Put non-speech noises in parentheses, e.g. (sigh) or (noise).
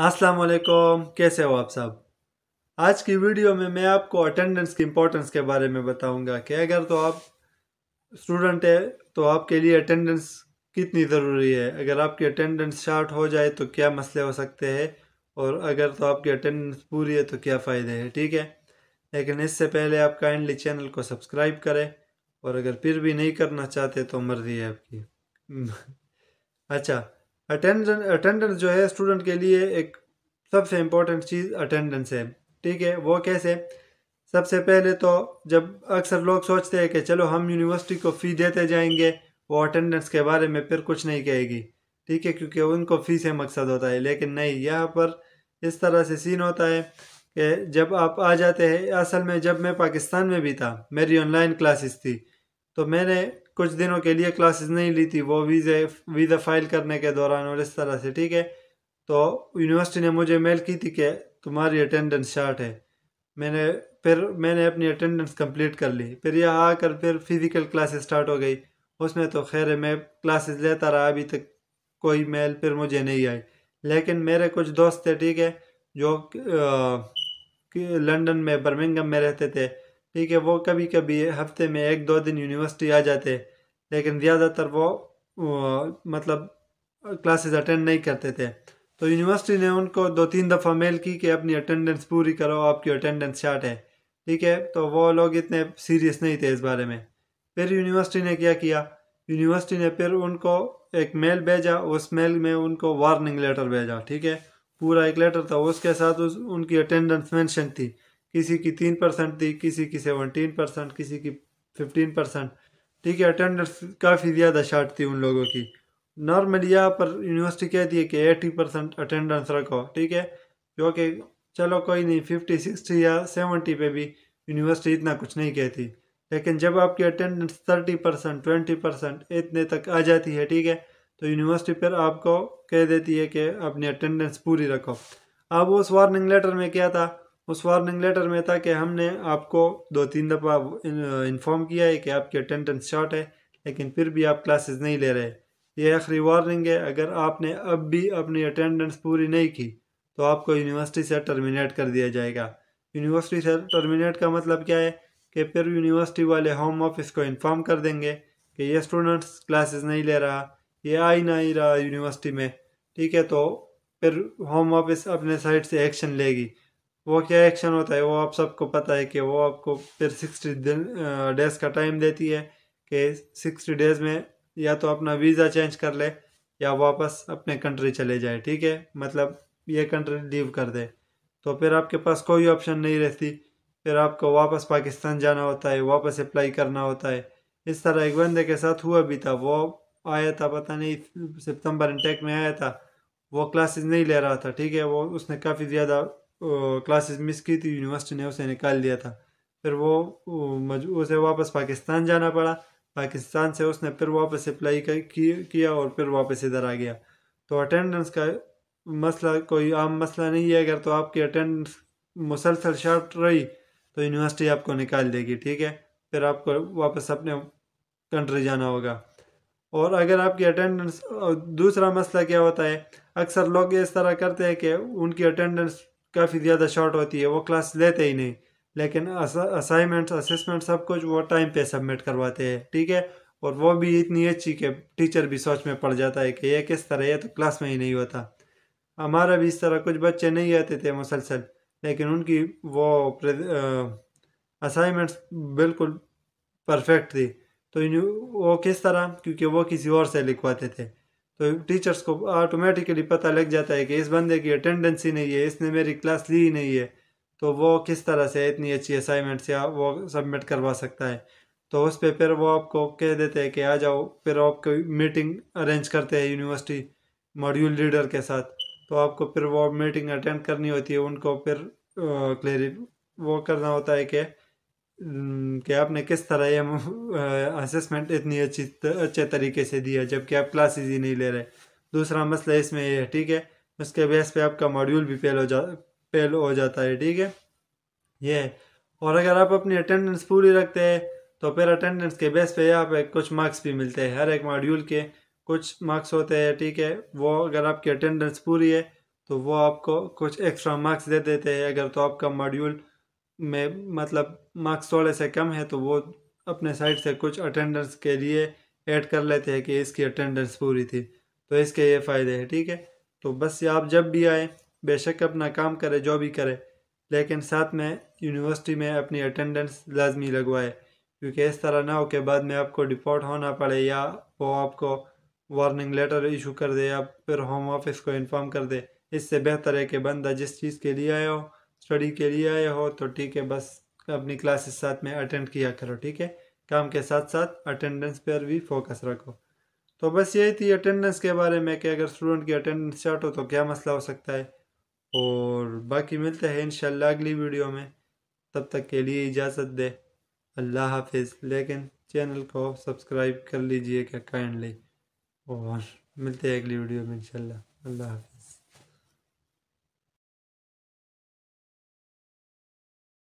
अस्सलाम वालेकुम कैसे हो आप सब आज की वीडियो में मैं आपको अटेंडेंस की इम्पोर्टेंस के बारे में बताऊंगा कि अगर तो आप स्टूडेंट है तो आपके लिए अटेंडेंस कितनी ज़रूरी है अगर आपकी अटेंडेंस शार्ट हो जाए तो क्या मसले हो सकते हैं और अगर तो आपकी अटेंडेंस पूरी है तो क्या फ़ायदे हैं ठीक है लेकिन इससे पहले आप काइंडली चैनल को सब्सक्राइब करें और अगर फिर भी नहीं करना चाहते तो मर्जी है आपकी (laughs) अच्छा अटेंडेंस अटेंडेंस जो है स्टूडेंट के लिए एक सबसे इम्पोर्टेंट चीज़ अटेंडेंस है ठीक है वो कैसे सबसे पहले तो जब अक्सर लोग सोचते हैं कि चलो हम यूनिवर्सिटी को फ़ी देते जाएंगे वो अटेंडेंस के बारे में फिर कुछ नहीं कहेगी ठीक है क्योंकि उनको फ़ी से मकसद होता है लेकिन नहीं यहाँ पर इस तरह से सीन होता है कि जब आप आ जाते हैं असल में जब मैं पाकिस्तान में भी था मेरी ऑनलाइन क्लासेस थी तो मैंने कुछ दिनों के लिए क्लासेस नहीं ली थी वो वीज़े वीज़ा फाइल करने के दौरान और इस तरह से ठीक है तो यूनिवर्सिटी ने मुझे मेल की थी कि तुम्हारी अटेंडेंस शार्ट है मैंने फिर मैंने अपनी अटेंडेंस कंप्लीट कर ली फिर यहाँ आकर फिर फिज़िकल क्लासेस स्टार्ट हो गई उसमें तो खैर मैं क्लासेस लेता रहा अभी तक कोई मेल फिर मुझे नहीं आई लेकिन मेरे कुछ दोस्त थे ठीक है जो लंदन में बर्मिंगम में रहते थे ठीक है वो कभी कभी हफ्ते में एक दो दिन यूनिवर्सिटी आ जाते लेकिन ज़्यादातर वो मतलब क्लासेस अटेंड नहीं करते थे तो यूनिवर्सिटी ने उनको दो तीन दफ़ा मेल की कि अपनी अटेंडेंस पूरी करो आपकी अटेंडेंस शार्ट है ठीक है तो वो लोग इतने सीरियस नहीं थे इस बारे में फिर यूनिवर्सिटी ने क्या किया यूनिवर्सिटी ने फिर उनको एक मेल भेजा उस मेल में उनको वार्निंग लेटर भेजा ठीक है पूरा एक लेटर था उसके साथ उस उनकी अटेंडेंस मैंशन थी किसी की तीन परसेंट थी किसी की सेवनटीन परसेंट किसी की फिफ्टीन परसेंट ठीक है अटेंडेंस काफ़ी ज़्यादा शार्ट थी उन लोगों की नॉर्मली यहाँ पर यूनिवर्सिटी कहती है कि एट्टी परसेंट अटेंडेंस रखो ठीक है जो कि चलो कोई नहीं फिफ्टी सिक्सटी या सेवेंटी पे भी यूनिवर्सिटी इतना कुछ नहीं कहती लेकिन जब आपकी attendance thirty percent twenty percent इतने तक आ जाती है ठीक है तो यूनिवर्सिटी पर आपको कह देती है कि अपनी अटेंडेंस पूरी रखो अब उस वार्निंग लेटर में क्या था उस वार्निंग लेटर में था कि हमने आपको दो तीन दफ़ा इन्फॉर्म किया है कि आपकी अटेंडेंस शॉर्ट है लेकिन फिर भी आप क्लासेस नहीं ले रहे ये आखिरी वार्निंग है अगर आपने अब भी अपनी अटेंडेंस पूरी नहीं की तो आपको यूनिवर्सिटी से टर्मिनेट कर दिया जाएगा यूनिवर्सिटी से टर्मिनेट का मतलब क्या है कि फिर यूनिवर्सिटी वाले होम ऑफिस को इन्फॉर्म कर देंगे कि ये स्टूडेंट्स क्लासेस नहीं ले रहा ये आ ही नहीं रहा यूनिवर्सिटी में ठीक है तो फिर होम ऑफिस अपने साइड से एक्शन लेगी वो क्या एक्शन होता है वो आप सबको पता है कि वो आपको फिर सिक्सटी दिन डेज का टाइम देती है कि सिक्सटी डेज में या तो अपना वीज़ा चेंज कर ले या वापस अपने कंट्री चले जाए ठीक है मतलब ये कंट्री लीव कर दे तो फिर आपके पास कोई ऑप्शन नहीं रहती फिर आपको वापस पाकिस्तान जाना होता है वापस अप्लाई करना होता है इस तरह एक बंदे के साथ हुआ भी था वो आया था पता नहीं सितंबर इंटेक में आया था वो क्लासेस नहीं ले रहा था ठीक है वो उसने काफ़ी ज़्यादा क्लासेस मिस की थी यूनिवर्सिटी ने उसे निकाल दिया था फिर वो उसे वापस पाकिस्तान जाना पड़ा पाकिस्तान से उसने फिर वापस अप्लाई किया और फिर वापस इधर आ गया तो अटेंडेंस का मसला कोई आम मसला नहीं है अगर तो आपकी अटेंडेंस मुसलसल शार्ट रही तो यूनिवर्सिटी आपको निकाल देगी ठीक है फिर आपको वापस अपने कंट्री जाना होगा और अगर आपकी अटेंडेंस दूसरा मसला क्या होता है अक्सर लोग इस तरह करते हैं कि उनकी अटेंडेंस काफ़ी ज़्यादा शॉर्ट होती है वो क्लास लेते ही नहीं लेकिन असाइनमेंट्स असेसमेंट सब कुछ वो टाइम पे सबमिट करवाते हैं ठीक है और वो भी इतनी अच्छी कि टीचर भी सोच में पड़ जाता है कि ये किस तरह ये तो क्लास में ही नहीं होता हमारा भी इस तरह कुछ बच्चे नहीं आते थे मुसलसल लेकिन उनकी वो असाइनमेंट्स बिल्कुल परफेक्ट थी तो वो किस तरह क्योंकि वो किसी और से लिखवाते थे तो टीचर्स को ऑटोमेटिकली पता लग जाता है कि इस बंदे की अटेंडेंस ही नहीं है इसने मेरी क्लास ली ही नहीं है तो वो किस तरह से इतनी अच्छी असाइनमेंट्स या वो सबमिट करवा सकता है तो उस पर फिर वो आपको कह देते हैं कि आ जाओ फिर आपको मीटिंग अरेंज करते हैं यूनिवर्सिटी मॉड्यूल लीडर के साथ तो आपको फिर वो मीटिंग अटेंड करनी होती है उनको फिर क्लियर वो करना होता है कि हम्म, कि आपने किस तरह ये असेसमेंट इतनी अच्छी अच्छे तरीके से दिया है जबकि आप क्लासेज ही नहीं ले रहे दूसरा मसला इसमें ये है ठीक है उसके बेस पे आपका मॉड्यूल भी फेल हो जा फेल हो जाता है ठीक है ये है और अगर आप अपनी अटेंडेंस पूरी रखते हैं तो फिर अटेंडेंस के बेस पे आप कुछ मार्क्स भी मिलते हैं हर एक मॉड्यूल के कुछ मार्क्स होते हैं ठीक है वो अगर आपकी अटेंडेंस पूरी है तो वो आपको कुछ एक्स्ट्रा मार्क्स दे देते हैं अगर तो आपका मॉड्यूल में मतलब मार्क्स थोड़े से कम है तो वो अपने साइड से कुछ अटेंडेंस के लिए ऐड कर लेते हैं कि इसकी अटेंडेंस पूरी थी तो इसके ये फ़ायदे हैं ठीक है तो बस आप जब भी आए बेशक अपना काम करें जो भी करें लेकिन साथ में यूनिवर्सिटी में अपनी अटेंडेंस लाजमी लगवाए क्योंकि इस तरह ना हो के बाद में आपको डिपोर्ट होना पड़े या वो आपको वार्निंग लेटर इशू कर दे या फिर होम ऑफिस को इन्फॉर्म कर दे इससे बेहतर है कि बंदा जिस चीज़ के लिए आया हो स्टडी के लिए आए हो तो ठीक है बस अपनी क्लासेस साथ में अटेंड किया करो ठीक है काम के साथ साथ अटेंडेंस पर भी फोकस रखो तो बस यही थी अटेंडेंस के बारे में कि अगर स्टूडेंट की अटेंडेंस चार्ट हो तो क्या मसला हो सकता है और बाकी मिलते हैं इन अगली वीडियो में तब तक के लिए इजाज़त दे अल्लाह हाफिज़ लेकिन चैनल को सब्सक्राइब कर लीजिए क्या काइंडली और मिलते हैं अगली वीडियो में इंशाल्लाह अल्लाह हाफिज़